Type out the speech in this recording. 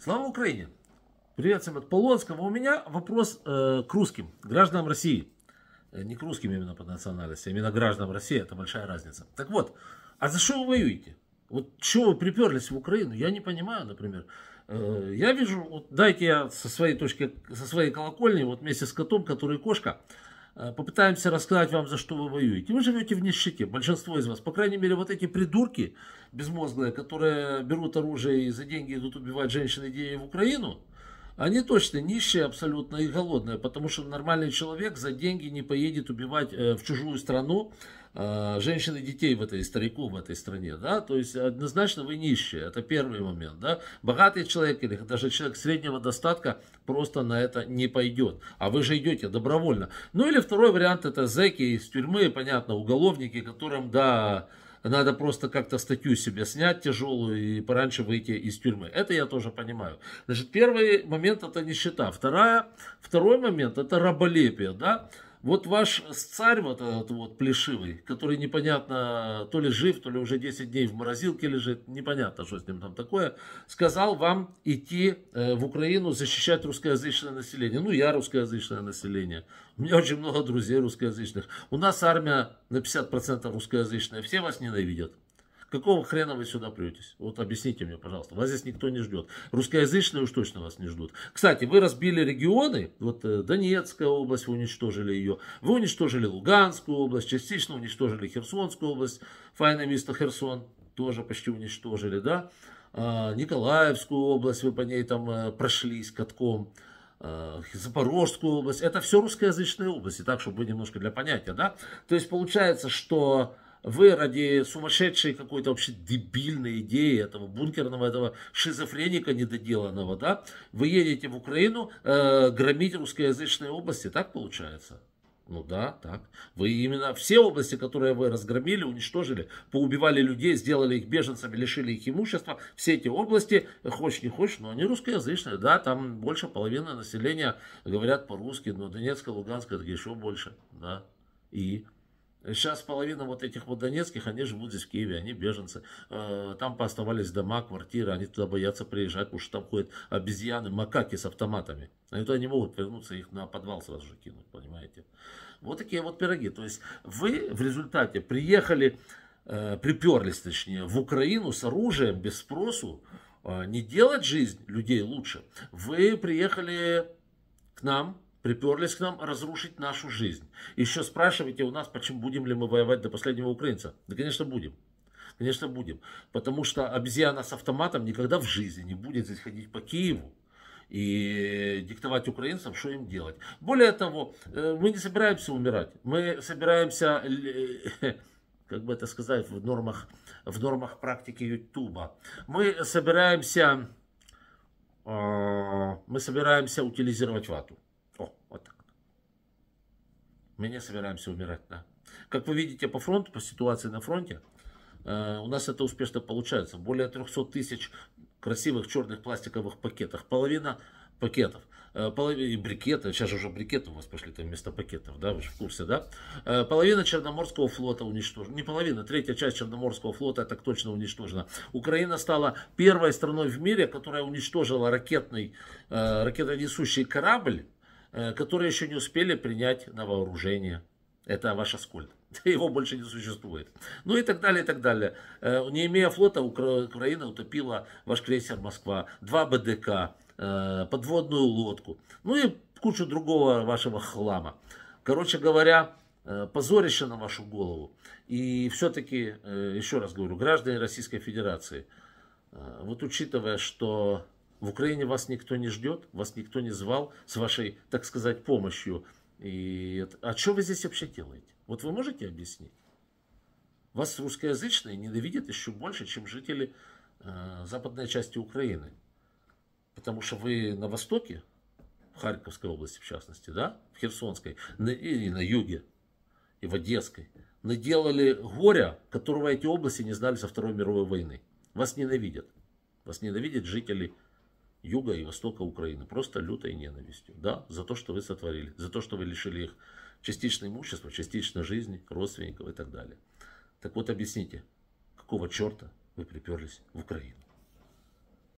Слава Украине! Привет всем от Полонского. У меня вопрос э, к русским, гражданам России. Э, не к русским именно по национальности, а именно гражданам России. Это большая разница. Так вот, а за что вы воюете? Вот чего вы приперлись в Украину? Я не понимаю, например. Э, я вижу, вот дайте я со своей точки, со своей колокольни, вот вместе с котом, который кошка, Э, попытаемся рассказать вам, за что вы воюете. Вы живете в нищете, большинство из вас. По крайней мере, вот эти придурки безмозглые, которые берут оружие и за деньги идут убивать женщин и детей в Украину, они точно нищие абсолютно и голодные, потому что нормальный человек за деньги не поедет убивать э, в чужую страну э, женщин и детей в этой старику в этой стране, да, то есть однозначно вы нищие, это первый момент, да, богатый человек или даже человек среднего достатка просто на это не пойдет, а вы же идете добровольно. Ну или второй вариант это зеки из тюрьмы, понятно, уголовники, которым, да, надо просто как-то статью себе снять тяжелую и пораньше выйти из тюрьмы. Это я тоже понимаю. Значит, первый момент это нищета. Вторая, второй момент это раболепие, да. Вот ваш царь вот этот вот плешивый, который непонятно, то ли жив, то ли уже 10 дней в морозилке лежит, непонятно, что с ним там такое, сказал вам идти э, в Украину защищать русскоязычное население. Ну, я русскоязычное население. У меня очень много друзей русскоязычных. У нас армия на 50% русскоязычная. Все вас ненавидят. Какого хрена вы сюда претесь? Вот объясните мне, пожалуйста. Вас здесь никто не ждет. Русскоязычные уж точно вас не ждут. Кстати, вы разбили регионы. Вот э, Донецкая область, вы уничтожили ее. Вы уничтожили Луганскую область, частично уничтожили Херсонскую область. Файное место Херсон тоже почти уничтожили, да? А, Николаевскую область, вы по ней там э, прошлись катком. А, Запорожскую область. Это все русскоязычные области, так, чтобы вы немножко для понятия, да? То есть получается, что вы ради сумасшедшей какой-то вообще дебильной идеи этого бункерного, этого шизофреника недоделанного, да, вы едете в Украину э, громить русскоязычные области, так получается? Ну да, так. Вы именно все области, которые вы разгромили, уничтожили, поубивали людей, сделали их беженцами, лишили их имущества, все эти области, хочешь не хочешь, но они русскоязычные, да, там больше половины населения говорят по-русски, но Донецкая, Луганская, это еще больше, да. И Сейчас половина вот этих вот донецких, они живут здесь в Киеве, они беженцы. Э, там пооставались дома, квартиры, они туда боятся приезжать, потому что там ходят обезьяны, макаки с автоматами. А они туда не могут вернуться, их на подвал сразу же кинуть, понимаете. Вот такие вот пироги. То есть вы в результате приехали, э, приперлись точнее, в Украину с оружием, без спросу, э, не делать жизнь людей лучше. Вы приехали к нам, Приперлись к нам разрушить нашу жизнь. Еще спрашивайте у нас, почему будем ли мы воевать до последнего украинца. Да, конечно, будем. Конечно, будем. Потому что обезьяна с автоматом никогда в жизни не будет здесь ходить по Киеву и диктовать украинцам, что им делать. Более того, э, мы не собираемся умирать. Мы собираемся, э, как бы это сказать, в нормах, в нормах практики Ютуба. Мы собираемся, э, мы собираемся утилизировать вату. Мы не собираемся умирать, да. Как вы видите по фронту, по ситуации на фронте, э, у нас это успешно получается. Более 300 тысяч красивых черных пластиковых пакетах. Половина пакетов, э, половина брикетов, сейчас же уже брикеты у вас пошли там вместо пакетов, да, вы же в курсе, да? Э, половина Черноморского флота уничтожена, не половина, третья часть Черноморского флота так точно уничтожена. Украина стала первой страной в мире, которая уничтожила ракетный, э, ракетонесущий корабль, Э, которые еще не успели принять на вооружение. Это ваш Аскольд. Его больше не существует. Ну и так далее, и так далее. Э, не имея флота, Украина утопила ваш крейсер «Москва», два БДК, э, подводную лодку, ну и кучу другого вашего хлама. Короче говоря, позорище на вашу голову. И все-таки, еще раз говорю, граждане Российской Федерации, вот учитывая, что в Украине вас никто не ждет, вас никто не звал с вашей, так сказать, помощью. И А что вы здесь вообще делаете? Вот вы можете объяснить? Вас русскоязычные ненавидят еще больше, чем жители э, западной части Украины. Потому что вы на востоке, в Харьковской области в частности, да, в Херсонской, на, и на юге, и в Одесской, наделали горя, которого эти области не знали со Второй мировой войны. Вас ненавидят. Вас ненавидят жители юга и востока Украины. Просто лютой ненавистью. Да, за то, что вы сотворили. За то, что вы лишили их частично имущества, частично жизни, родственников и так далее. Так вот объясните, какого черта вы приперлись в Украину?